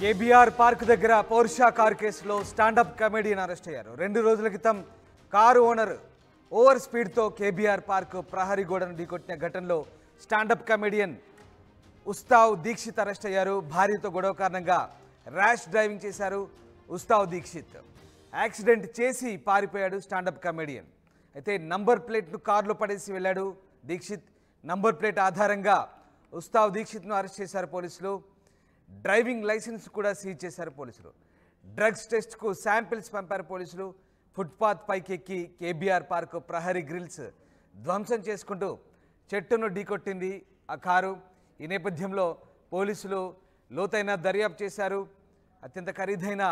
KBR park దగ్గర Porsche car కేసులో stand up comedian arrest అయ్యారు రెండు రోజుల క్రితం కారు ఓనర్ ఓవర్ స్పీడ్తో కేబీఆర్ పార్క్ ప్రహరీ గోడను ఢీకొట్టిన ఘటనలో స్టాండప్ కమెడియన్ ఉస్తావ్ దీక్షిత్ అరెస్ట్ అయ్యారు భార్యతో గొడవ కారణంగా ర్యాష్ డ్రైవింగ్ చేశారు ఉస్తావ్ దీక్షిత్ యాక్సిడెంట్ చేసి పారిపోయాడు స్టాండప్ కమెడియన్ అయితే నంబర్ ప్లేట్ను కారులో పడేసి వెళ్ళాడు దీక్షిత్ నంబర్ ప్లేట్ ఆధారంగా ఉస్తావ్ దీక్షిత్ను అరెస్ట్ చేశారు పోలీసులు డ్రైవింగ్ లైసెన్స్ కూడా సీజ్ చేశారు పోలీసులు డ్రగ్స్ టెస్ట్కు శాంపిల్స్ పంపారు పోలీసులు ఫుట్పాత్ పైకెక్కి కేబీఆర్ పార్క్ ప్రహరీ గ్రిల్స్ ధ్వంసం చేసుకుంటూ చెట్టును ఢీకొట్టింది ఆ కారు ఈ నేపథ్యంలో పోలీసులు లోతైన దర్యాప్తు చేశారు అత్యంత ఖరీదైన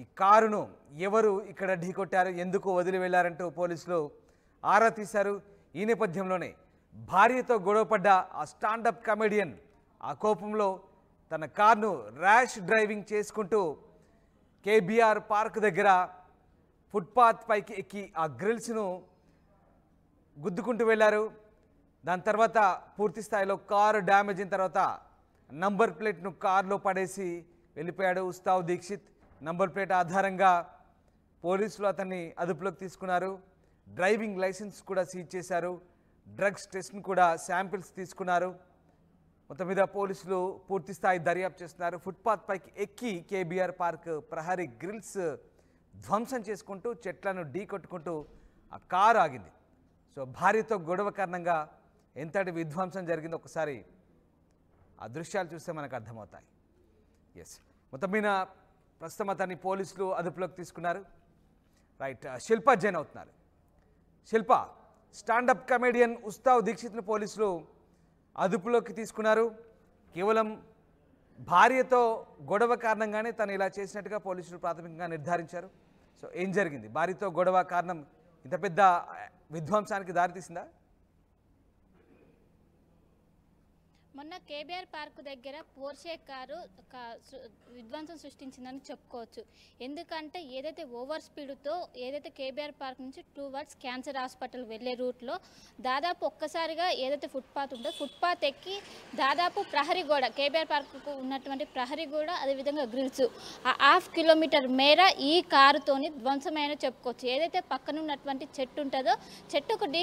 ఈ కారును ఎవరు ఇక్కడ ఢీకొట్టారు ఎందుకు వదిలి వెళ్లారంటూ పోలీసులు ఆరా తీశారు ఈ నేపథ్యంలోనే భార్యతో గొడవపడ్డ ఆ స్టాండప్ కమెడియన్ ఆ కోపంలో తన కార్ను ర్యాష్ డ్రైవింగ్ చేసుకుంటూ కేబీఆర్ పార్క్ దగ్గర ఫుట్పాత్ పైకి ఎక్కి ఆ గ్రిల్స్ను గుద్దుకుంటూ వెళ్ళారు దాని తర్వాత పూర్తి స్థాయిలో కారు డ్యామేజ్ అయిన తర్వాత నంబర్ ప్లేట్ను కారులో పడేసి వెళ్ళిపోయాడు ఉస్తావ్ దీక్షిత్ నంబర్ ప్లేట్ ఆధారంగా పోలీసులు అతన్ని అదుపులోకి తీసుకున్నారు డ్రైవింగ్ లైసెన్స్ కూడా సీజ్ చేశారు డ్రగ్స్ టెస్ట్ను కూడా శాంపిల్స్ తీసుకున్నారు మొత్తం మీద పోలీసులు పూర్తిస్థాయి దర్యాప్తు చేస్తున్నారు ఫుట్పాత్ పైకి ఎక్కి కేబీఆర్ పార్క్ ప్రహరీ గ్రిల్స్ ధ్వంసం చేసుకుంటూ చెట్లను ఢీకొట్టుకుంటూ ఆ కారు ఆగింది సో భార్యతో గొడవ కారణంగా ఎంతటి విధ్వంసం జరిగిందో ఒకసారి ఆ దృశ్యాలు చూస్తే మనకు అర్థమవుతాయి ఎస్ మొత్తం మీద ప్రస్తుతం అతన్ని పోలీసులు అదుపులోకి తీసుకున్నారు రైట్ శిల్ప జైన్ అవుతున్నారు శిల్ప స్టాండప్ కమెడియన్ ఉస్తావ్ దీక్షిత్ను పోలీసులు అదుపులోకి తీసుకున్నారు కేవలం భార్యతో గొడవ కారణంగానే తను ఇలా చేసినట్టుగా పోలీసులు ప్రాథమికంగా నిర్ధారించారు సో ఏం జరిగింది భార్యతో గొడవ కారణం ఇంత పెద్ద విధ్వంసానికి దారితీసిందా మొన్న కేబీఆర్ పార్క్ దగ్గర పోర్షే కారు విధ్వంసం సృష్టించిందని చెప్పుకోవచ్చు ఎందుకంటే ఏదైతే ఓవర్ స్పీడ్తో ఏదైతే కేబీఆర్ పార్క్ నుంచి టూ వర్డ్స్ క్యాన్సర్ హాస్పిటల్ వెళ్ళే రూట్లో దాదాపు ఒక్కసారిగా ఏదైతే ఫుట్పాత్ ఉందో ఫుట్పాత్ ఎక్కి దాదాపు ప్రహరీ గోడ కేబీఆర్ పార్క్కు ఉన్నటువంటి ప్రహరీ గోడ అదేవిధంగా గ్రిల్స్ ఆ హాఫ్ కిలోమీటర్ మేర ఈ కారుతోని ధ్వంసమైన చెప్పుకోవచ్చు ఏదైతే పక్కన ఉన్నటువంటి చెట్టు ఉంటుందో చెట్టుకు ఢీ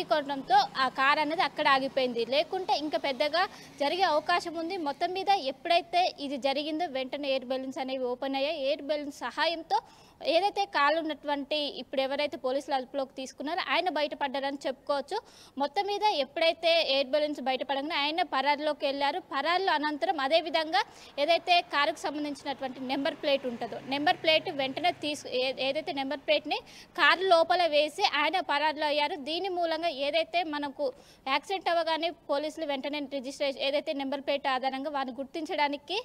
ఆ కారు అనేది అక్కడ ఆగిపోయింది లేకుంటే ఇంకా పెద్దగా జరిగి జరిగే అవకాశం ఉంది మొత్తం మీద ఎప్పుడైతే ఇది జరిగిందో వెంటనే ఎయిర్ బెలూన్స్ అనేవి ఓపెన్ అయ్యాయి ఎయిర్ బెలూన్స్ సహాయంతో ఏదైతే కాలు ఉన్నటువంటి ఇప్పుడు ఎవరైతే పోలీసులు అదుపులోకి తీసుకున్నారో ఆయన బయటపడ్డారని చెప్పుకోవచ్చు మొత్తం మీద ఎప్పుడైతే ఎయిర్ బెలూన్స్ బయటపడగానే ఆయన పరారులోకి వెళ్ళారు పరారులు అనంతరం అదేవిధంగా ఏదైతే కారుకు సంబంధించినటువంటి నెంబర్ ప్లేట్ ఉంటుందో నెంబర్ ప్లేట్ వెంటనే తీసు ఏదైతే నెంబర్ ప్లేట్ని కారు లోపల వేసి ఆయన పరారులు అయ్యారు దీని మూలంగా ఏదైతే మనకు యాక్సిడెంట్ అవ్వగానే పోలీసులు వెంటనే రిజిస్ట్రేషన్ ఏదైతే ఎవరైతే నెంబర్ ప్లేట్ ఆధారంగా వారిని గుర్తించడానికి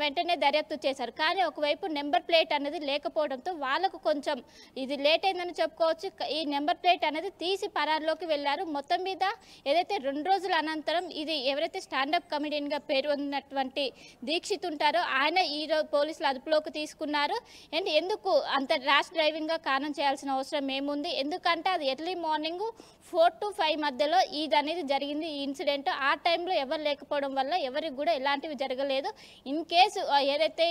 వెంటనే దర్యాప్తు చేశారు కానీ ఒకవైపు నెంబర్ ప్లేట్ అనేది లేకపోవడంతో వాళ్ళకు కొంచెం ఇది లేట్ అయిందని చెప్పుకోవచ్చు ఈ నెంబర్ ప్లేట్ అనేది తీసి పరారులోకి వెళ్ళారు మొత్తం మీద ఏదైతే రెండు రోజుల అనంతరం ఇది ఎవరైతే స్టాండప్ కమెడియన్గా పేరు ఉన్నటువంటి దీక్షిత్ ఉంటారో ఆయన ఈరోజు పోలీసులు అదుపులోకి తీసుకున్నారు అండ్ ఎందుకు అంత ర్యాష్ డ్రైవింగ్గా కారణం చేయాల్సిన అవసరం ఏముంది ఎందుకంటే అది early morning four to five మధ్యలో ఇది అనేది జరిగింది ఈ ఇన్సిడెంట్ ఆ టైంలో ఎవరు లేకపోతే లేకపోవడం వల్ల ఎవరికి కూడా ఎలాంటివి జరగలేదు ఇన్ కేసు ఏదైతే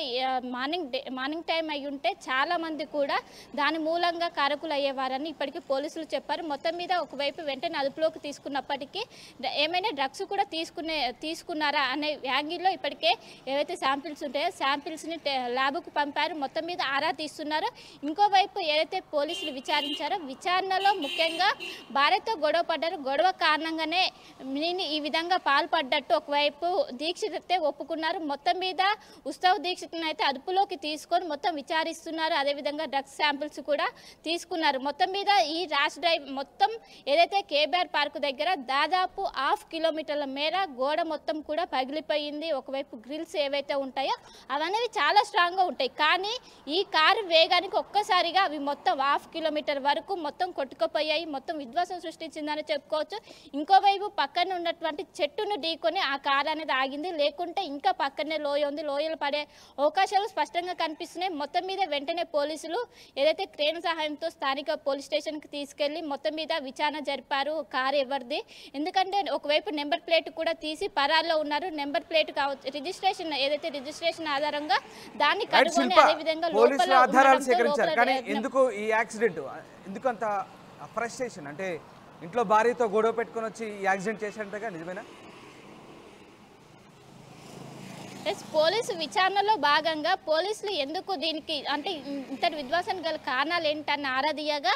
మార్నింగ్ మార్నింగ్ టైం అయి ఉంటే చాలామంది కూడా దాని మూలంగా కారకులు అయ్యేవారని ఇప్పటికీ పోలీసులు చెప్పారు మొత్తం మీద ఒకవైపు వెంటనే అదుపులోకి తీసుకున్నప్పటికీ ఏమైనా డ్రగ్స్ కూడా తీసుకునే తీసుకున్నారా అనే యాంగిల్లో ఇప్పటికే ఏవైతే శాంపిల్స్ ఉంటాయో శాంపిల్స్ని ల్యాబ్కు పంపారు మొత్తం మీద ఆరా తీస్తున్నారు ఇంకోవైపు ఏదైతే పోలీసులు విచారించారో విచారణలో ముఖ్యంగా భార్యతో గొడవ పడ్డారు గొడవ కారణంగానే నేను ఈ విధంగా పాల్పడ్డట్టు ఒకవైపు దీక్షితే ఒప్పుకున్నారు మొత్తం మీద ఉత్సవ్ దీక్షితను అయితే అదుపులోకి తీసుకొని మొత్తం విచారిస్తున్నారు అదేవిధంగా డ్రగ్స్ శాంపిల్స్ కూడా తీసుకున్నారు మొత్తం మీద ఈ ర్యాష్ డ్రైవ్ మొత్తం ఏదైతే కేబిఆర్ పార్క్ దగ్గర దాదాపు హాఫ్ కిలోమీటర్ల మేర గోడ మొత్తం కూడా పగిలిపోయింది ఒకవైపు గ్రిల్స్ ఏవైతే ఉంటాయో అవనేవి చాలా స్ట్రాంగ్గా ఉంటాయి కానీ ఈ కారు వేగానికి ఒక్కసారిగా అవి మొత్తం హాఫ్ కిలోమీటర్ వరకు మొత్తం కొట్టుకుపోయాయి మొత్తం విధ్వంసం సృష్టించిందని చెప్పుకోవచ్చు ఇంకోవైపు పక్కన ఉన్నటువంటి చెట్టును ఢీకొని ఆ ఆ కార్ అనేది ఆగింది లేకుంటే ఇంకా పక్కనే లోయ ఉంది లోయలు పడే అవకాశాలు స్పష్టంగా కనిపిస్తున్నాయి మొత్తం మీద వెంటనే పోలీసులు ఏదైతే క్రేన్ సహాయంతో స్థానిక పోలీస్ స్టేషన్కి తీసుకెళ్లి మొత్తం మీద విచారణ జరిపారు కారు ఎవరిది ఎందుకంటే ఒకవైపు నెంబర్ ప్లేట్ కూడా తీసి పరాల్లో ఉన్నారు నెంబర్ ప్లేట్ కావచ్చు రిజిస్ట్రేషన్ ఏదైతే రిజిస్ట్రేషన్ ఆధారంగా దాన్ని ఫ్రస్ట్రేషన్ అంటే ఇంట్లో భార్యతో గొడవ పెట్టుకుని వచ్చి యాక్సిడెంట్ చేశాడంటగా నిజమేనా ప్లస్ పోలీసు విచారణలో భాగంగా పోలీసులు ఎందుకు దీనికి అంటే ఇంత విధ్వాసం గల కారణాలు ఏంటని ఆరాధియగా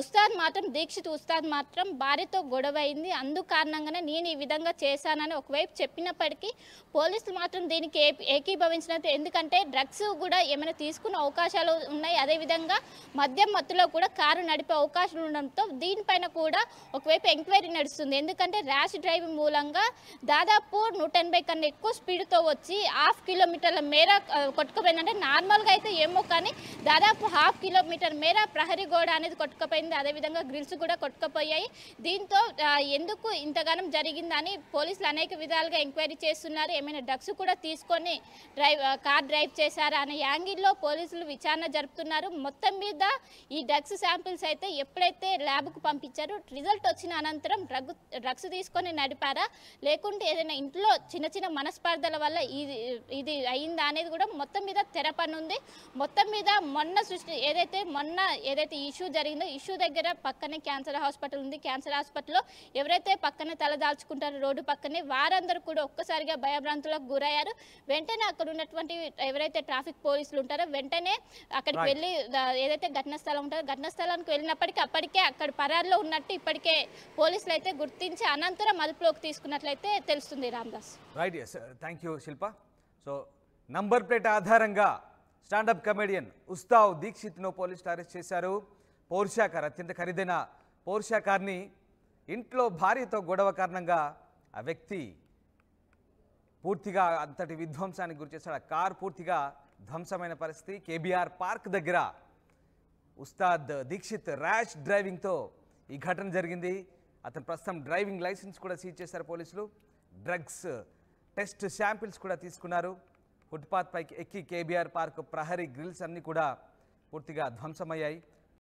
ఉస్తాద్ మాత్రం దీక్షిత్ ఉస్తాద్ మాత్రం భార్యతో గొడవ అయింది అందు కారణంగానే నేను ఈ విధంగా చేశానని ఒకవైపు చెప్పినప్పటికీ పోలీసులు మాత్రం దీనికి ఏకీభవించినట్టు ఎందుకంటే డ్రగ్స్ కూడా ఏమైనా తీసుకునే అవకాశాలు ఉన్నాయి అదేవిధంగా మద్యం మత్తులో కూడా కారు నడిపే అవకాశాలు ఉండడంతో దీనిపైన కూడా ఒకవైపు ఎంక్వైరీ నడుస్తుంది ఎందుకంటే ర్యాష్ డ్రైవింగ్ మూలంగా దాదాపు నూట ఎనభై కన్నా ఎక్కువ స్పీడ్తో వచ్చి నుంచి హాఫ్ కిలోమీటర్ల మేర కొట్టుకుపోయిందంటే నార్మల్గా అయితే ఏమో కానీ దాదాపు హాఫ్ కిలోమీటర్ మేర ప్రహరీ గోడ అనేది కొట్టుకుపోయింది అదేవిధంగా గ్రిల్స్ కూడా కొట్టుకుపోయాయి దీంతో ఎందుకు ఇంతగానం జరిగిందని పోలీసులు అనేక విధాలుగా ఎంక్వైరీ చేస్తున్నారు ఏమైనా డ్రగ్స్ కూడా తీసుకొని డ్రైవ్ కార్ డ్రైవ్ చేశారా అనే యాంగిల్లో పోలీసులు విచారణ జరుపుతున్నారు మొత్తం మీద ఈ డ్రగ్స్ శాంపిల్స్ అయితే ఎప్పుడైతే ల్యాబ్కు పంపించారో రిజల్ట్ వచ్చిన అనంతరం డ్రగ్ డ్రగ్స్ తీసుకొని నడిపారా లేకుంటే ఏదైనా ఇంట్లో చిన్న చిన్న మనస్పర్ధల వల్ల ఈ ఇది ఇది అయిందా అనేది కూడా మొత్తం మీద తెరపనుంది మొత్తం మీద మొన్న సృష్టి ఏదైతే మొన్న ఏదైతే ఇష్యూ జరిగిందో ఇష్యూ దగ్గర పక్కనే క్యాన్సర్ హాస్పిటల్ ఉంది క్యాన్సర్ హాస్పిటల్లో ఎవరైతే పక్కన తలదాల్చుకుంటారో రోడ్డు పక్కనే వారందరూ కూడా ఒక్కసారిగా భయభ్రాంతులకు గురయ్యారు వెంటనే అక్కడ ఉన్నటువంటి ఎవరైతే ట్రాఫిక్ పోలీసులు ఉంటారో వెంటనే అక్కడికి వెళ్ళి ఏదైతే ఘటన స్థలం ఉంటారో ఘటన స్థలానికి వెళ్ళినప్పటికీ అప్పటికే అక్కడ పరారులో ఉన్నట్టు ఇప్పటికే పోలీసులు అయితే గుర్తించి అనంతరం అదుపులోకి తీసుకున్నట్లయితే తెలుస్తుంది Ramdas right thank you Shilpa so number plate ఆధారంగా స్టాండప్ కమెడియన్ ఉస్తావ్ దీక్షిత్ను పోలీసులు అరెస్ట్ చేశారు పౌర్షాకార్ అత్యంత ఖరీదైన పౌర్షాకార్ని ఇంట్లో భార్యతో గొడవ కారణంగా ఆ వ్యక్తి పూర్తిగా అంతటి విధ్వంసానికి చేశాడు ఆ కార్ పూర్తిగా ధ్వంసమైన పరిస్థితి కేబీఆర్ పార్క్ దగ్గర ఉస్తాద్ దీక్షిత్ ర్యాష్ డ్రైవింగ్తో ఈ ఘటన జరిగింది అతను ప్రస్తుతం డ్రైవింగ్ లైసెన్స్ కూడా సీజ్ చేశారు పోలీసులు డ్రగ్స్ టెస్ట్ శాంపిల్స్ కూడా తీసుకున్నారు ఫుట్పాత్ పైకి ఎక్కి కేబీఆర్ పార్క్ ప్రహరీ గ్రిల్స్ అన్నీ కూడా పూర్తిగా ధ్వంసమయ్యాయి